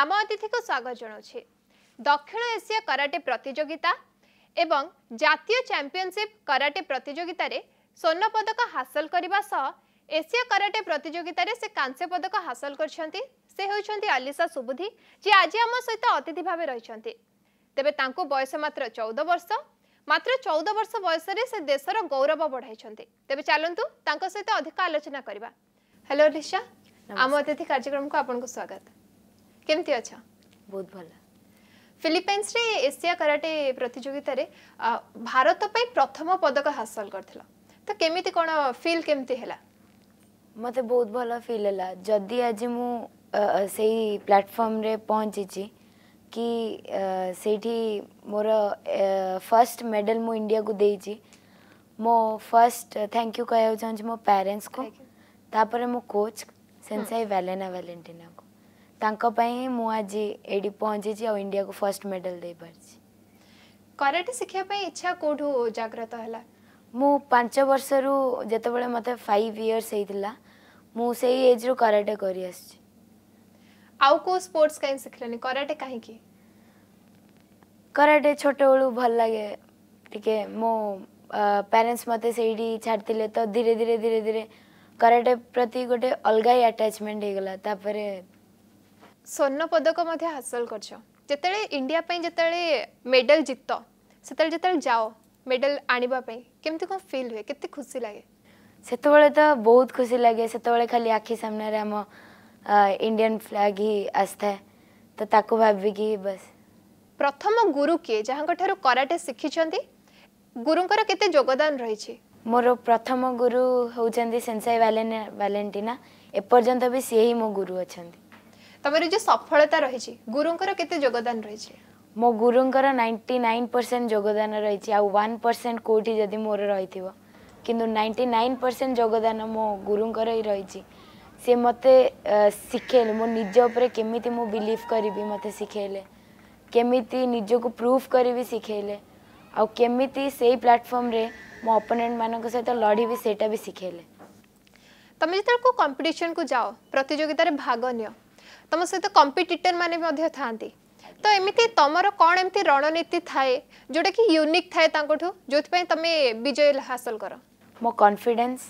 ଆମ ଅତିଥିକୁ ସ୍ୱାଗତ ଜଣାଉଛି ଦକ୍ଷିଣ ଏସୀୟ କରାଟେ ପ୍ରତିଯୋଗିତା ଏବଂ ଜାତୀୟ ଚାମ୍ପିଅନସିପ୍ କରାଟେ ପ୍ରତିଯୋଗିତାରେ ସ୍ୱର୍ଣ୍ଣ ପଦକ ହାସଲ କରିବା ସହ ଏସୀୟ କରାଟେ ପ୍ରତିଯୋଗିତାରେ ସେ କାଂସ୍ୟ ପଦକ ହାସଲ କରିଛନ୍ତି ସେ ହେଉଛନ୍ତି ଆଲିସା ସୁବୁଧି ଯିଏ ଆଜି ଆମ ସହିତ ଅତିଥି ଭାବେ ରହିଛନ୍ତି ତେବେ ତାଙ୍କୁ ବୟସ ମାତ୍ର ଚଉଦ ବର୍ଷ ମାତ୍ର ଚଉଦ ବର୍ଷ ବୟସରେ ସେ ଦେଶର ଗୌରବ ବଢାଇଛନ୍ତି ତେବେ ଚାଲନ୍ତୁ ତାଙ୍କ ସହିତ ଅଧିକ ଆଲୋଚନା କରିବା ହ୍ୟାଲୋ ଆମ ଅତିଥି କାର୍ଯ୍ୟକ୍ରମକୁ ଆପଣଙ୍କୁ ସ୍ୱାଗତ କେମିତି ଅଛ ବହୁତ ଭଲ ଫିଲିପାଇନ୍ସରେ ଏସିଆ କରାଟେ ପ୍ରତିଯୋଗିତାରେ ଭାରତ ପାଇଁ ପ୍ରଥମ ପଦକ ହାସଲ କରିଥିଲ ତ କେମିତି କ'ଣ ଫିଲ୍ କେମିତି ହେଲା ମୋତେ ବହୁତ ଭଲ ଫିଲ୍ ହେଲା ଯଦି ଆଜି ମୁଁ ସେଇ ପ୍ଲାଟଫର୍ମରେ ପହଞ୍ଚିଛି କି ସେଇଠି ମୋର ଫାର୍ଷ୍ଟ ମେଡ଼ାଲ୍ ମୁଁ ଇଣ୍ଡିଆକୁ ଦେଇଛି ମୋ ଫାର୍ଷ୍ଟ ଥ୍ୟାଙ୍କ ୟୁ କହିବାକୁ ଚାହୁଁଛି ମୋ ପ୍ୟାରେଣ୍ଟସ୍କୁ ତାପରେ ମୋ କୋଚ୍ ସେନ୍ସାଇ ଭାଲେନା ଭାଲେଣ୍ଟିନାକୁ मुझे पहुंची इंडिया को फर्स्ट मेडल दे कराटे शिखापे इच्छा कौट जग्रत है मुँच वर्ष रु जो मत फाइव इयर्स होता मुझे एज रु कराटे कर स्पोर्ट्स कहीं शिखिली कराटे कहीं कराटे छोट बलू लगे टे मो पेरेन्ट्स मत से छाड़े तो धीरे धीरे धीरे धीरे कराटे प्रति गोटे अलग ही आटाचमेंट होगा ସ୍ୱର୍ଣ୍ଣ ପଦକ ମଧ୍ୟ ହାସଲ କରିଛ ଯେତେବେଳେ ଇଣ୍ଡିଆ ପାଇଁ ଯେତେବେଳେ ମେଡ଼ାଲ ଜିତ ସେତେବେଳେ ଯେତେବେଳେ ଯାଅ ମେଡ଼ାଲ ଆଣିବା ପାଇଁ କେମିତି କ'ଣ ଫିଲ୍ ହୁଏ କେତେ ଖୁସି ଲାଗେ ସେତେବେଳେ ତ ବହୁତ ଖୁସି ଲାଗେ ସେତେବେଳେ ଖାଲି ଆଖି ସାମ୍ନାରେ ଆମ ଇଣ୍ଡିଆନ୍ ଫ୍ଲାଗ୍ ହିଁ ଆସିଥାଏ ତ ତାକୁ ଭାବିକି ବସ୍ ପ୍ରଥମ ଗୁରୁ କିଏ ଯାହାଙ୍କ ଠାରୁ କରାଟେ ଶିଖିଛନ୍ତି ଗୁରୁଙ୍କର କେତେ ଯୋଗଦାନ ରହିଛି ମୋର ପ୍ରଥମ ଗୁରୁ ହେଉଛନ୍ତି ସେନ୍ସାଇ ଭାଲେଣ୍ଟିନା ଏପର୍ଯ୍ୟନ୍ତ ବି ସିଏ ହିଁ ମୋ ଗୁରୁ ଅଛନ୍ତି ତମର ଯେଉଁ ସଫଳତା ରହିଛି ଗୁରୁଙ୍କର କେତେ ଯୋଗଦାନ ରହିଛି ମୋ ଗୁରୁଙ୍କର ନାଇଣ୍ଟି ନାଇନ୍ ପରସେଣ୍ଟ ଯୋଗଦାନ ରହିଛି ଆଉ ୱାନ୍ ପରସେଣ୍ଟ କେଉଁଠି ଯଦି ମୋର ରହିଥିବ କିନ୍ତୁ ନାଇଣ୍ଟି ନାଇନ୍ ପରସେଣ୍ଟ ଯୋଗଦାନ ମୋ ଗୁରୁଙ୍କର ହିଁ ରହିଛି ସେ ମୋତେ ଶିଖେଇଲେ ମୋ ନିଜ ଉପରେ କେମିତି ମୁଁ ବିଲିଭ୍ କରିବି ମୋତେ ଶିଖେଇଲେ କେମିତି ନିଜକୁ ପ୍ରୁଭ୍ କରିବି ଶିଖେଇଲେ ଆଉ କେମିତି ସେଇ ପ୍ଲାଟଫର୍ମରେ ମୋ ଅପୋନେଣ୍ଟମାନଙ୍କ ସହିତ ଲଢ଼ିବି ସେଇଟା ବି ଶିଖେଇଲେ ତମେ ଯେତେବେଳେ କେଉଁ କମ୍ପିଟିସନ୍କୁ ଯାଅ ପ୍ରତିଯୋଗିତାରେ ଭାଗ ନିଅ ତମ ସହିତ କମ୍ପିଟିଟର ମାନେ ମଧ୍ୟ ଥାନ୍ତି ତ ଏମିତି ତମର କ'ଣ ଏମିତି ରଣନୀତି ଥାଏ ଯେଉଁଟାକି ୟୁନିକ୍ ଥାଏ ତାଙ୍କଠୁ ଯେଉଁଥିପାଇଁ ତମେ ବିଜୟ ହାସଲ କର ମୋ କନଫିଡେନ୍ସ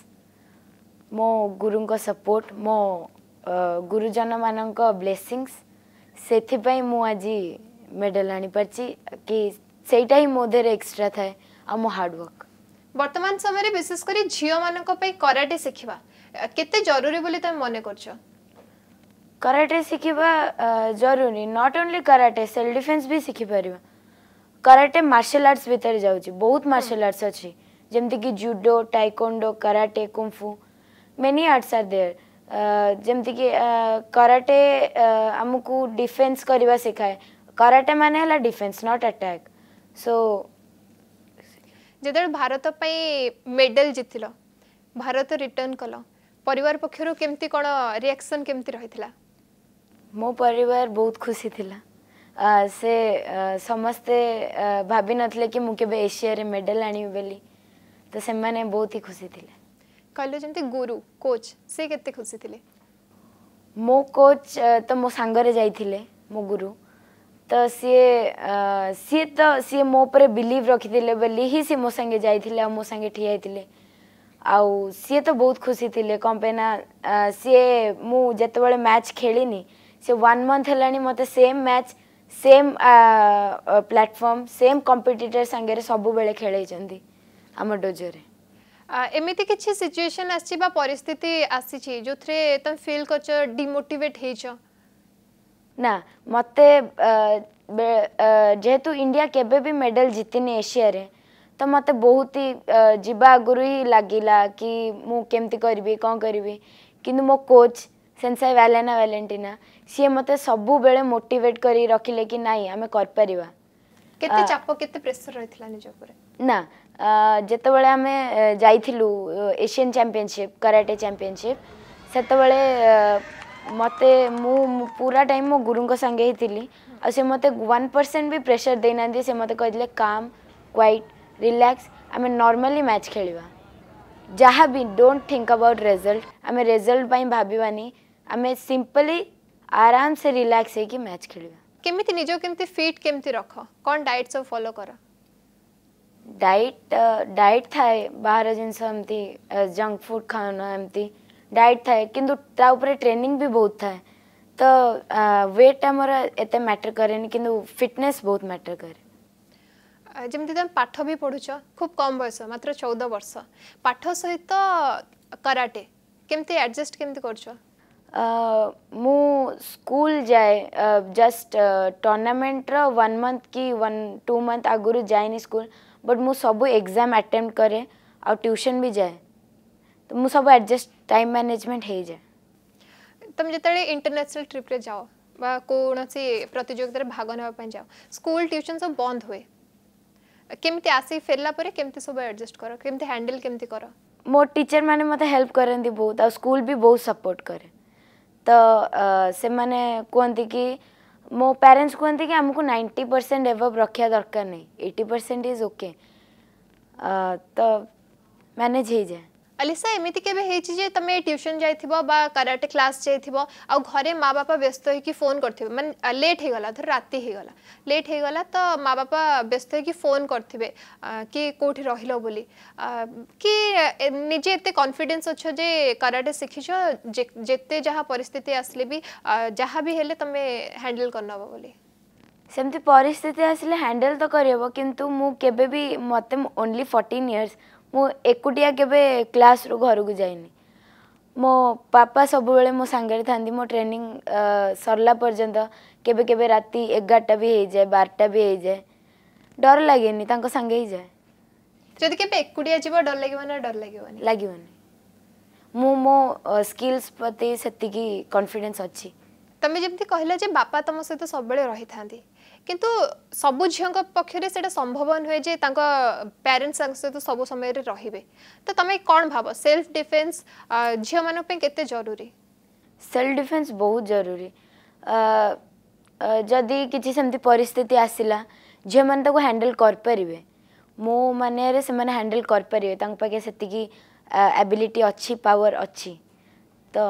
ମୋ ଗୁରୁଙ୍କ ସପୋର୍ଟ ମୋ ଗୁରୁଜନମାନଙ୍କ ବ୍ଲେସିଙ୍ଗସ୍ ସେଥିପାଇଁ ମୁଁ ଆଜି ମେଡ଼ାଲ ଆଣିପାରିଛି କି ସେଇଟା ହିଁ ମୋ ଦେହରେ ଏକ୍ସଟ୍ରା ଥାଏ ଆଉ ମୋ ହାର୍ଡ଼ୱାର୍କ ବର୍ତ୍ତମାନ ସମୟରେ ବିଶେଷ କରି ଝିଅମାନଙ୍କ ପାଇଁ କରାଟେ ଶିଖିବା କେତେ ଜରୁରୀ ବୋଲି ତମେ ମନେ କରୁଛ କରାଟେ ଶିଖିବା ଜରୁରୀ not only karate self defense ବି ଶିଖିପାରିବା କରାଟେ ମାର୍ଶାଲ ଆର୍ଟସ୍ ଭିତରେ ଯାଉଛି ବହୁତ ମାର୍ଶାଲ ଆର୍ଟସ୍ ଅଛି ଯେମିତିକି judo taekwondo karate kung fu many arts are there ଯେମିତିକି କରାଟେ ଆମକୁ ଡିଫେନ୍ସ କରିବା ଶିଖାଏ କରାଟେ ମାନେ ହେଲା ଡିଫେନ୍ସ ନଟ୍ ଆଟାକ୍ ସୋ ଯେତେବେଳେ ଭାରତ ପାଇଁ ମେଡାଲ ଜିତିଲ ଭାରତ ରିଟର୍ଣ୍ଣ କଲ ପରିବାର ପକ୍ଷରୁ କେମିତି କ'ଣ ରିଆକ୍ସନ୍ କେମିତି ରହିଥିଲା मो पर बहुत खुशी थिला आ, से समस्ते भाभी ना कि मुके एशिया रे मेडल आनी तो से माने बहुत ही खुशी थिले कहले जंते गुरु कोच से केते खुशी थिले मो कोच तो मो संगरे जाई थिले मो गुरु तो सी सी तो सी मो पर बिलीव रखी थिले बेली ही से मो संगे जाई मो संगे ठिया थिले आउ तो बहुत खुशी थिले कंपेना सी मुझे जते बळे मैच खेलिनी से वन मंथ है मत same match same platform same competitor सागर सबुबले खेल आम डोजरे ଏମିତି କିଛି ସିଚୁଏସନ୍ ଆସିଛି ବା ପରିସ୍ଥିତି ଆସିଛି ଯେଉଁଥିରେ ତମେ ଫିଲ୍ କରିଛ ଡିମୋଟିଭେଟ୍ ହେଇଛ ନା ମୋତେ ଯେହେତୁ ଇଣ୍ଡିଆ କେବେ ବି ମେଡ଼ାଲ୍ ଜିତିନି ଏସିଆରେ ତ ମୋତେ ବହୁତ ହି ଯିବା ଆଗରୁ ହିଁ ଲାଗିଲା କି ମୁଁ କେମିତି କରିବି କ'ଣ କରିବି କିନ୍ତୁ ମୋ କୋଚ୍ ᱥᱮᱱᱥᱟ イ ვალেনা वैलेंटिना ᱥᱮ মᱛᱮ সবু বেলে মোটিভেট কৰি ৰখিলে কি নাই আমি কৰ পাৰিবা কিতি চাপ কিতি প্ৰেছৰ ৰৈছিল নি যোৰে না জেতে বেলে আমি যাইছিলু এচিয়ান চেম্পিয়নশিপ কৰাটে চেম্পিয়নশিপ seta বেলে মতে মু पुरा টাইম গুৰুৰ संगेই হিতলি আৰু সে মতে 1% বি প্ৰেছৰ দেনা দি সে মতে ক'ইলে কাম কৱাইট ৰিলাক্স আমি নরমালি ম্যাচ খেলিবা জহা we don't think about result আমি ৰিজাল্ট বাই ভাবি বানি आम सिंपली आराम से रिलैक्स होकर मैच खेल केमी निज के फिट केमती रख कौन डाइट सब फॉलो कर डाइट डाइट थाए बाहर जिनस जंक फूड खाना एमती डाइट थाए किंतु ता ऊपर ट्रेनिंग भी बहुत थाए तो वेट आमर एत मैटर कैनि कि फिटनेस बहुत मैटर करे ଯେମିତି ତୁମେ ପାଠ ବି ପଢ଼ୁଛ ଖୁବ୍ କମ୍ ବୟସ ମାତ୍ର ଚଉଦ ବର୍ଷ ପାଠ ସହିତ କରାଟେ କେମିତି ଆଡ଼ଜଷ୍ଟ କେମିତି କରୁଛ ମୁଁ ସ୍କୁଲ ଯାଏ ଜଷ୍ଟ ଟୁର୍ଣ୍ଣାମେଣ୍ଟର ୱାନ୍ ମନ୍ଥ କି ୱାନ୍ ଟୁ ମନ୍ଥ ଆଗରୁ ଯାଏନି ସ୍କୁଲ ବଟ୍ ମୁଁ ସବୁ ଏକ୍ଜାମ୍ ଆଟେମ୍ପ୍ଟ କରେ ଆଉ ଟ୍ୟୁସନ୍ ବି ଯାଏ ତ ମୁଁ ସବୁ ଆଡ଼ଜଷ୍ଟ ଟାଇମ୍ ମ୍ୟାନେଜମେଣ୍ଟ ହେଇଯାଏ ତମେ ଯେତେବେଳେ ଇଣ୍ଟରନ୍ୟାସନାଲ ଟ୍ରିପ୍ରେ ଯାଅ ବା କୌଣସି ପ୍ରତିଯୋଗିତାରେ ଭାଗ ନେବା ପାଇଁ ଯାଅ ସ୍କୁଲ ଟ୍ୟୁସନ୍ ସବୁ ବନ୍ଦ ହୁଏ କେମିତି ଆସି ଫେରିଲା ପରେ କେମିତି ସବୁ ଆଡ଼ଜଷ୍ଟ କର କେମିତି ହ୍ୟାଣ୍ଡେଲ୍ କେମିତି କର ମୋ ଟିଚର୍ ମାନେ ମୋତେ ହେଲ୍ପ କରନ୍ତି ବହୁତ ଆଉ ସ୍କୁଲ ବି ବହୁତ ସପୋର୍ଟ କରେ ତ ସେମାନେ କୁହନ୍ତି କି ମୋ ପ୍ୟାରେଣ୍ଟସ୍ କୁହନ୍ତି କି ଆମକୁ ନାଇଣ୍ଟି ପରସେଣ୍ଟ ଏଭବ୍ ରଖିବା ଦରକାର ନାହିଁ ଏଇଟି ପରସେଣ୍ଟ ଇଜ୍ ଓକେ ତ ମ୍ୟାନେଜ୍ ହେଇଯାଏ अलीसा एमती केवे तुम ट्यूशन जाइाटे क्लास जा घर माँ बापा व्यस्त हो कि फोन कर लेट हो गला लेट हो तो माँ बापा व्यस्त हो फोन करेंगे कि कौटी रही बोली कि निजे कन्फिडेन्स अच्छे जे कराटे शिखीच जिते जहाँ पिस्थित आसले भी जहाँ भी हेले तुम हैंडल कर नब बोली सेमती पिस्थित आसे हैंडल तो करहब कितु मुझे भी मत ओनली फोर्टन इयर्स ମୁଁ ଏକୁଟିଆ କେବେ କ୍ଲାସ୍ରୁ ଘରକୁ ଯାଇନି ମୋ ବାପା ସବୁବେଳେ ମୋ ସାଙ୍ଗରେ ଥାନ୍ତି ମୋ ଟ୍ରେନିଂ ସରିଲା ପର୍ଯ୍ୟନ୍ତ କେବେ କେବେ ରାତି ଏଗାରଟା ବି ହେଇଯାଏ ବାରଟା ବି ହେଇଯାଏ ଡର ଲାଗେନି ତାଙ୍କ ସାଙ୍ଗେ ହେଇଯାଏ ଯଦି କେବେ ଏକୁଟିଆ ଯିବ ଡର ଲାଗିବ ନା ଡର ଲାଗିବନି ଲାଗିବନି ମୁଁ ମୋ ସ୍କିଲ୍ସ ପ୍ରତି ସେତିକି କନଫିଡେନ୍ସ ଅଛି ତମେ ଯେମିତି କହିଲ ଯେ ବାପା ତମ ସହିତ ସବୁବେଳେ ରହିଥାନ୍ତି কিন্তু সবু ঝিউঙ্ পক্ষে সেটা সম্ভব নুহে যে তাঁর প্যারেন্টস সহ সবু সময় রহবে তো তুমি কম ভাব সেলফ ডিফেন্স ঝিও মানুষ কেতে জরুরি সেলফ ডিফেন্স বহু জরুরি যদি কিছু সেমতি পরিস্থিতি আসিলা ঝিও মানে তাকে হ্যান্ডেল করে মো মানে সে হ্যান্ডেল করে তাঁপাখে সেতিকি এবিলিটি অছি পাওয়ার অছি তো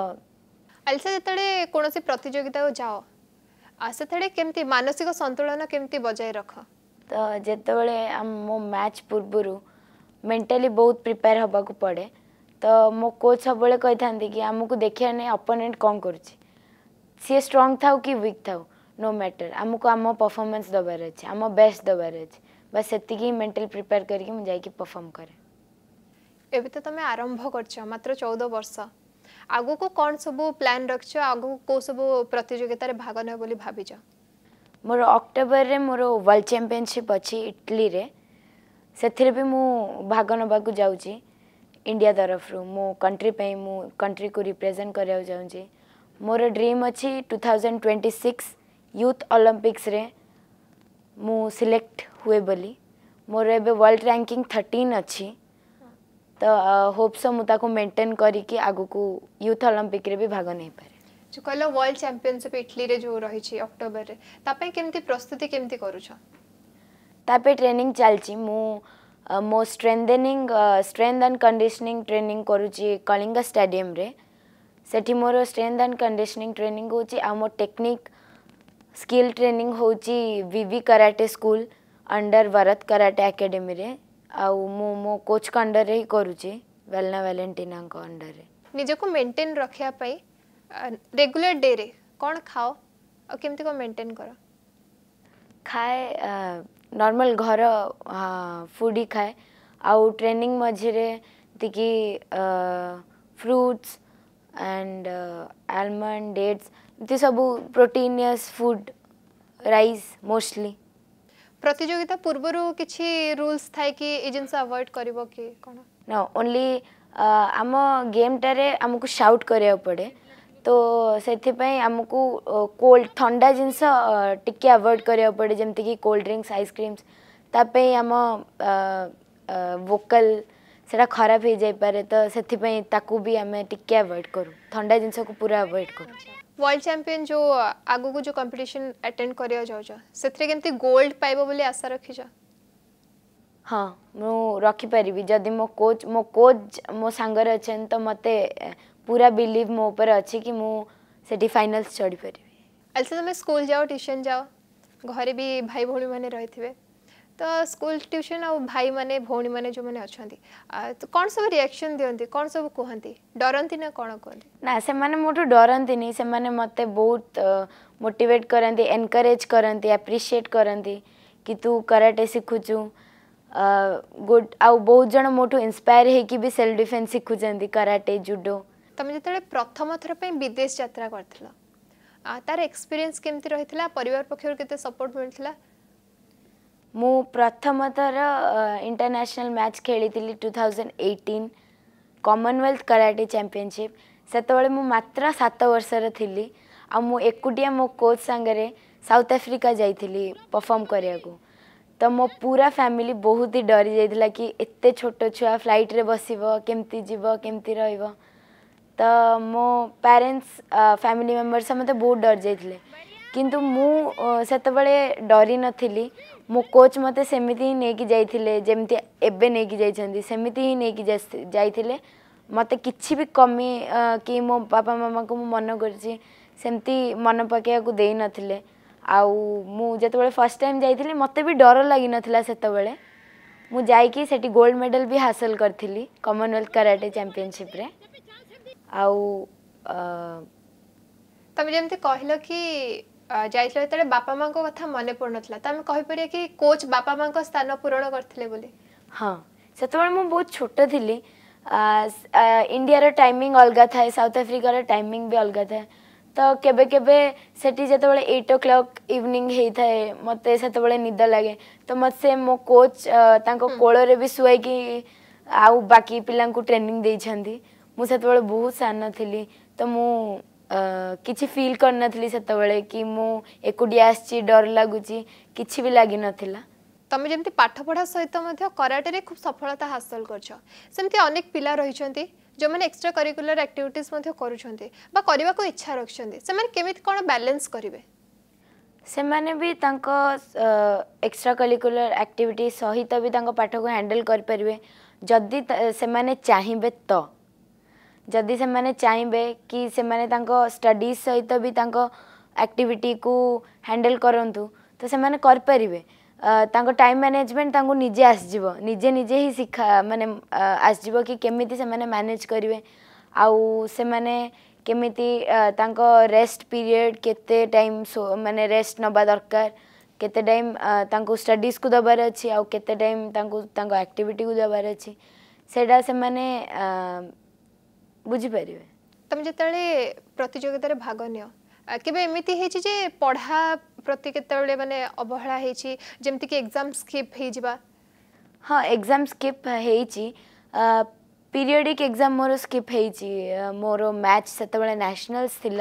আলসা যেতবে কোণী প্রতিযোগিতা যাও ଆସିଥିଲେ କେମିତି ମାନସିକ ସନ୍ତୁଳନ କେମିତି ବଜାୟ ରଖ ତ ଯେତେବେଳେ ମୋ ମ୍ୟାଚ୍ ପୂର୍ବରୁ ମେଣ୍ଟାଲି ବହୁତ ପ୍ରିପେୟାର ହେବାକୁ ପଡ଼େ ତ ମୋ କୋଚ୍ ସବୁବେଳେ କହିଥାନ୍ତି କି ଆମକୁ ଦେଖିବା ନାହିଁ ଅପୋନେଣ୍ଟ କ'ଣ କରୁଛି ସିଏ ଷ୍ଟ୍ରଙ୍ଗ ଥାଉ କି ୱିକ୍ ଥାଉ ନୋ ମ୍ୟାଟର ଆମକୁ ଆମ ପର୍ଫର୍ମାନ୍ସ ଦେବାର ଅଛି ଆମ ବେଷ୍ଟ ଦେବାର ଅଛି ବା ସେତିକି ମେଣ୍ଟାଲି ପ୍ରିପେୟାର କରିକି ମୁଁ ଯାଇକି ପରଫର୍ମ କରେ ଏବେ ତ ତୁମେ ଆରମ୍ଭ କରିଛ ମାତ୍ର ଚଉଦ ବର୍ଷ ଆଗକୁ କ'ଣ ସବୁ ପ୍ଲାନ୍ ରଖିଛ ଆଗକୁ କେଉଁ ସବୁ ପ୍ରତିଯୋଗିତାରେ ଭାଗ ନେବ ବୋଲି ଭାବିଛ ମୋର ଅକ୍ଟୋବରରେ ମୋର ୱାର୍ଲଡ ଚାମ୍ପିଅନସିପ୍ ଅଛି ଇଟଲିରେ ସେଥିରେ ବି ମୁଁ ଭାଗ ନେବାକୁ ଯାଉଛି ଇଣ୍ଡିଆ ତରଫରୁ ମୋ କଣ୍ଟ୍ରି ପାଇଁ ମୁଁ କଣ୍ଟ୍ରିକୁ ରିପ୍ରେଜେଣ୍ଟ କରିବାକୁ ଚାହୁଁଛି ମୋର ଡ୍ରିମ୍ ଅଛି two thousand twenty six youth ଅଲମ୍ପିକ୍ସରେ ମୁଁ ସିଲେକ୍ଟ ହୁଏ ବୋଲି ମୋର ଏବେ ୱାର୍ଲଡ ରାଙ୍କିଂ ଥାର୍ଟିନ୍ ଅଛି तो होपस मुझे मेन्टेन करूथ अलंपिक भाग नहीं पारे जो कह वर्ल्ड चंपिशिप इटली जो रही अक्टोबर में प्रस्तुति केमती कर ट्रेनिंग चलती मु मो strengthening strength and conditioning training करुच्ची कलिंग स्टाडियम से मोर स्ट्रेन्थ एंड कंडीशनिंग ट्रेनिंग हो मो टेक्निक स्किल ट्रेनिंग होची वीवी कराटे स्कूल अंडर वरत कराटे एकेडमी एकाडेमी ଆଉ ମୁଁ ମୋ କୋଚ୍ଙ୍କ ଅଣ୍ଡରରେ ହିଁ କରୁଛି ବେଲନା ଭାଲେଣ୍ଟିନାଙ୍କ ଅଣ୍ଡରରେ ନିଜକୁ ମେଣ୍ଟେନ୍ ରଖିବା ପାଇଁ ରେଗୁଲାର ଡେରେ କ'ଣ ଖାଅ ଆଉ କେମିତି କ'ଣ ମେଣ୍ଟେନ୍ କର ଖାଏ ନର୍ମାଲ ଘର ଫୁଡ୍ ହିଁ ଖାଏ ଆଉ ଟ୍ରେନିଂ ମଝିରେ ଏତିକି ଫ୍ରୁଟ୍ସ ଆଣ୍ଡ ଆଲମଣ୍ଡ ଡେଟ୍ସ ଏମିତି ସବୁ ପ୍ରୋଟିନିୟସ୍ ଫୁଡ୍ ରାଇସ୍ ମୋଷ୍ଟଲି ପ୍ରତିଯୋଗିତା ପୂର୍ବରୁ କିଛି ରୁଲ୍ସ ଥାଏ କି ଏ ଜିନିଷ ଆଭଏଡ୍ କରିବ କି କ'ଣ ନା ଓନ୍ଲି ଆମ ଗେମ୍ଟାରେ ଆମକୁ ସାଉଟ୍ କରିବାକୁ ପଡ଼େ ତ ସେଥିପାଇଁ ଆମକୁ କୋଲ୍ଡ ଥଣ୍ଡା ଜିନିଷ ଟିକେ ଆଭଏଡ୍ କରିବାକୁ ପଡ଼େ ଯେମିତିକି କୋଲ୍ଡ ଡ୍ରିଙ୍କସ୍ ଆଇସ୍କ୍ରିମ୍ସ ତା ପାଇଁ ଆମ ଭୋକାଲ ସେଇଟା ଖରାପ ହେଇଯାଇପାରେ ତ ସେଥିପାଇଁ ତାକୁ ବି ଆମେ ଟିକେ ଆଭଏଡ୍ କରୁ ଥଣ୍ଡା ଜିନିଷକୁ ପୁରା ଆଭଏଡ୍ କରୁ वर्ल्ड चैंपियन जो आगो को जो कंपटीशन अटेंड कर सेथरे केमती गोल्ड पाइबो बोले आशा रखिछ हाँ मु रखि परिबी जदी मो कोच मो कोच मो सांग अछन तो मते पूरा बिलीव मो ऊपर अछि कि मु सेठी फाइनल्स चढ़ी परिबी अलसे तुम स्कूल जाओ ट्यूशन जाओ घरे भी भाई भाई रही थे ତ ସ୍କୁଲ ଟ୍ୟୁସନ୍ ଆଉ ଭାଇମାନେ ଭଉଣୀମାନେ ଯେଉଁମାନେ ଅଛନ୍ତି ତ କ'ଣ ସବୁ ରିଆକ୍ସନ୍ ଦିଅନ୍ତି କ'ଣ ସବୁ କୁହନ୍ତି ଡରନ୍ତି ନା କ'ଣ କୁହନ୍ତି ନା ସେମାନେ ମୋଠୁ ଡରନ୍ତିନି ସେମାନେ ମୋତେ ବହୁତ ମୋଟିଭେଟ୍ କରନ୍ତି ଏନକରେଜ୍ କରନ୍ତି ଆପ୍ରିସିଏଟ୍ କରନ୍ତି କି ତୁ କରାଟେ ଶିଖୁଛୁ ଗୁଡ୍ ଆଉ ବହୁତ ଜଣ ମୋଠୁ ଇନ୍ସପାୟାର ହେଇକି ବି ସେଲ୍ଫ ଡିଫେନ୍ସ ଶିଖୁଛନ୍ତି କରାଟେ ଜୁଡୋ ତମେ ଯେତେବେଳେ ପ୍ରଥମ ଥର ପାଇଁ ବିଦେଶ ଯାତ୍ରା କରିଥିଲ ତାର ଏକ୍ସପିରିଏନ୍ସ କେମିତି ରହିଥିଲା ପରିବାର ପକ୍ଷରୁ କେତେ ସପୋର୍ଟ ମିଳିଥିଲା ମୁଁ ପ୍ରଥମ ଥର ଇଣ୍ଟରନ୍ୟାସନାଲ୍ ମ୍ୟାଚ୍ ଖେଳିଥିଲି two thousand eighteen commonwealth karate championship ସେତେବେଳେ ମୁଁ ମାତ୍ର ସାତ ବର୍ଷର ଥିଲି ଆଉ ମୁଁ ଏକୁଟିଆ ମୋ କୋଚ୍ ସାଙ୍ଗରେ ସାଉଥ୍ ଆଫ୍ରିକା ଯାଇଥିଲି ପରଫର୍ମ କରିବାକୁ ତ ମୋ ପୁରା ଫ୍ୟାମିଲି ବହୁତ ହି ଡରି ଯାଇଥିଲା କି ଏତେ ଛୋଟ ଛୁଆ ଫ୍ଲାଇଟ୍ରେ ବସିବ କେମିତି ଯିବ କେମିତି ରହିବ ତ ମୋ ପ୍ୟାରେଣ୍ଟସ୍ ଫ୍ୟାମିଲି ମେମ୍ବର୍ସ ସମସ୍ତେ ବହୁତ ଡରି ଯାଇଥିଲେ କିନ୍ତୁ ମୁଁ ସେତେବେଳେ ଡରି ନଥିଲି ମୋ କୋଚ୍ ମୋତେ ସେମିତି ହିଁ ନେଇକି ଯାଇଥିଲେ ଯେମିତି ଏବେ ନେଇକି ଯାଇଛନ୍ତି ସେମିତି ହିଁ ନେଇକି ଯାଇଥିଲେ ମୋତେ କିଛି ବି କମି କି ମୋ ବାପା ମାମାଙ୍କୁ ମୁଁ ମନ କରିଛି ସେମିତି ମନେ ପକାଇବାକୁ ଦେଇନଥିଲେ ଆଉ ମୁଁ ଯେତେବେଳେ ଫାର୍ଷ୍ଟ ଟାଇମ୍ ଯାଇଥିଲି ମୋତେ ବି ଡର ଲାଗିନଥିଲା ସେତେବେଳେ ମୁଁ ଯାଇକି ସେଠି ଗୋଲ୍ଡ ମେଡ଼ାଲ୍ ବି ହାସଲ କରିଥିଲି କମନୱେଲ୍ଥ କରାଟେ ଚାମ୍ପିଅନସିପ୍ରେ ଆଉ ତମେ ଯେମିତି କହିଲ କି जाते बापा माँ क्या मन पड़ ना तो आम कहीपर कि कोच बापा माँ का स्थान पूरण करते हाँ से मुझे बहुत छोट थी इंडिया टाइमिंग अलग थाए साउथ आफ्रिकार टाइमिंग भी अलग थाए तो केबे केबे सेठी जत बळे 8 ओक्लॉक इवनिंग हे थाए मते सेत बळे निद लगे तो मत से मो कोच तांको कोळो रे भी सुवाई की आउ बाकी पिलांकू ट्रेनिंग दे छंदी मु सेत बळे बहुत सान्ना थिली तो मु କିଛି ଫିଲ୍ କରିନଥିଲି ସେତେବେଳେ କି ମୁଁ ଏକୁଟିଆ ଆସିଛି ଡର ଲାଗୁଛି କିଛି ବି ଲାଗିନଥିଲା তুমি যেমি পাঠপড়া সহিত কৰাটেৰে খুব সফলতা হাসল করছ সেমি অনেক পিলা রয়েছেন যে এক্সট্রা কারিকুলার আক্টিভিটিস করছেন বা করা ইচ্ছা রাখছেন সে কেমি কোণ ব্যালেন্স করবে সেমানে বি তাঙ্ক এক্সট্রা কারিকুলার আক্টিভিটি সহিত বি তাঙ্ক পাঠকু হ্যান্ডেল করিপারিবে যদি সেমানে চাহিবে তো जदि से मैंने चाहिए कि से मैंने स्टडीज सहित भी एक्टिविटी को हैंडल करूँ तो से मैंने कर पारे टाइम मैनेजमेंट निजे आसजीव निजे निजे ही शिखा मानने आसजीव कि केमी से मैनेज करेंगे आने केमी रेस्ट पीरियड के टाइम सो मैंने रेस्ट नवा दरकार केते टाइम स्टडीज को दबार अच्छे आते टाइम एक्टिविटी को दबार अच्छे से मैंने बुझीपर तुम जो प्रतिजोगित भाग नि केमती पढ़ा प्रति के मानते अवहेला जमीक एग्जाम स्कीप हाँ एग्जाम स्कीप हो पीरियडिक एग्जाम मोर स्कीप हो मोर मैच से नैशनाल्स थी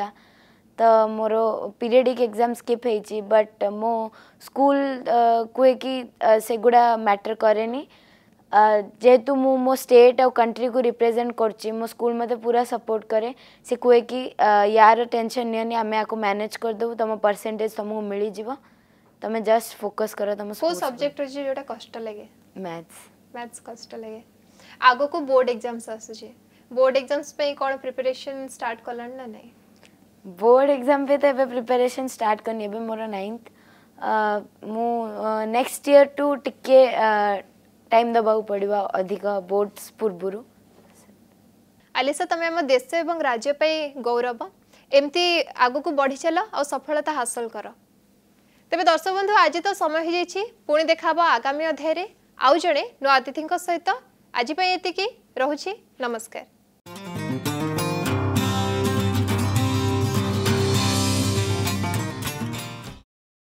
तो मोर पीरियडिक एग्जाम स्कीप हो बट मो स्कूल कहे कि से गुड़ा मैटर कैनी जेहेतु मु मो स्टेट आ कंट्री को रिप्रेजेंट तो कर स्कूल मत पूरा सपोर्ट करे से कहे कि यार टेंशन नियनी आम आपको मैनेज करदेव तुम परसेंटेज तुमको मिल जाव तुम जस्ट फोकस कर तुम सो सब्जेक्ट रही जो कष्ट लगे मैथ्स मैथ्स कष्ट लगे आग को बोर्ड एग्जाम्स आस बोर्ड एग्जाम्स कौन प्रिपेरेसन स्टार्ट कल ना ना बोर्ड एग्जाम पे तो ये स्टार्ट करनी मोर नाइन्थ मु नेक्स्ट इयर टू टे ଟାଇମ୍ ଦେବାକୁ ପଡ଼ିବ ଅଧିକ ବୋର୍ଡସ୍ ପୂର୍ବରୁ ଆଲିସା ତମେ ଆମ ଦେଶ ଏବଂ ରାଜ୍ୟ ପାଇଁ ଗୌରବ ଏମିତି ଆଗକୁ ବଢ଼ି ଚାଲ ଆଉ ସଫଳତା ହାସଲ କର ତେବେ ଦର୍ଶକ ବନ୍ଧୁ ଆଜି ତ ସମୟ ହୋଇଯାଇଛି ପୁଣି ଦେଖା ହେବ ଆଗାମୀ ଅଧ୍ୟାୟରେ ଆଉ ଜଣେ ନୂଆ ଅତିଥିଙ୍କ ସହିତ ଆଜି ପାଇଁ ଏତିକି ରହୁଛି ନମସ୍କାର